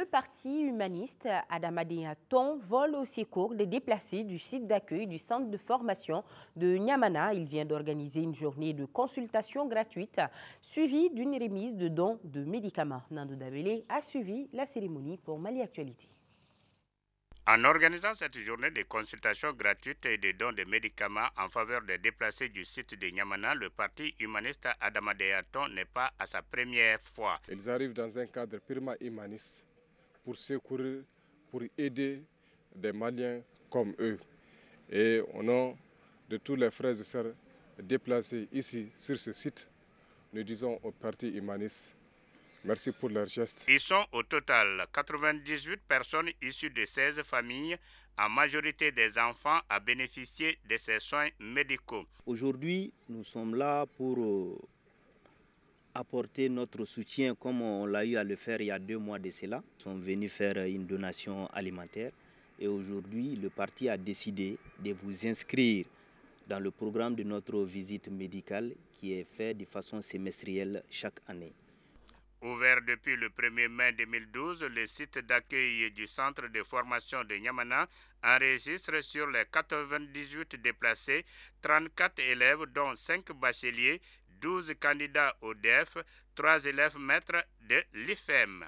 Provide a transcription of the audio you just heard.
Le parti humaniste adama Diaton, vole au secours des déplacés du site d'accueil du centre de formation de Nyamana. Il vient d'organiser une journée de consultation gratuite suivie d'une remise de dons de médicaments. Nando Dabele a suivi la cérémonie pour Mali Actualité. En organisant cette journée de consultation gratuite et de dons de médicaments en faveur des déplacés du site de Nyamana, le parti humaniste Adamadeyaton n'est pas à sa première fois. Ils arrivent dans un cadre purement humaniste pour secourir, pour aider des Maliens comme eux. Et au nom de tous les frères et sœurs déplacés ici sur ce site, nous disons au Parti humaniste Merci pour leur geste. Ils sont au total 98 personnes issues de 16 familles, en majorité des enfants, à bénéficier de ces soins médicaux. Aujourd'hui, nous sommes là pour euh, apporter notre soutien comme on l'a eu à le faire il y a deux mois de cela. Ils sont venus faire une donation alimentaire et aujourd'hui le parti a décidé de vous inscrire dans le programme de notre visite médicale qui est fait de façon semestrielle chaque année. Ouvert depuis le 1er mai 2012, le site d'accueil du centre de formation de Nyamana enregistre sur les 98 déplacés 34 élèves dont 5 bacheliers 12 candidats au DF, 3 élèves maîtres de l'IFEM.